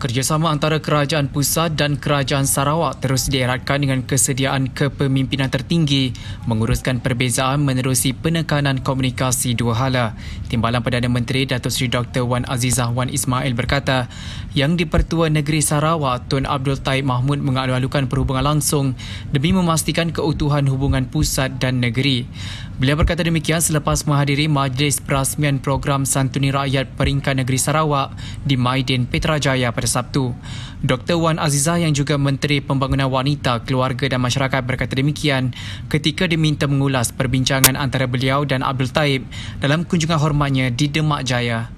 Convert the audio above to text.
Kerjasama antara kerajaan pusat dan kerajaan Sarawak terus dieratkan dengan kesediaan kepemimpinan tertinggi menguruskan perbezaan menerusi penekanan komunikasi dua hala. Timbalan Perdana Menteri Datuk Seri Dr. Wan Azizah Wan Ismail berkata, Yang di-Pertua Negeri Sarawak, Tun Abdul Taib Mahmud mengalu-alukan perhubungan langsung demi memastikan keutuhan hubungan pusat dan negeri. Beliau berkata demikian selepas menghadiri majlis perasmian program Santuni Rakyat Peringkat Negeri Sarawak di Maidin Petrajaya pada Sabtu. Dr. Wan Azizah yang juga Menteri Pembangunan Wanita, Keluarga dan Masyarakat berkata demikian ketika diminta mengulas perbincangan antara beliau dan Abdul Taib dalam kunjungan hormatnya di Demak Jaya.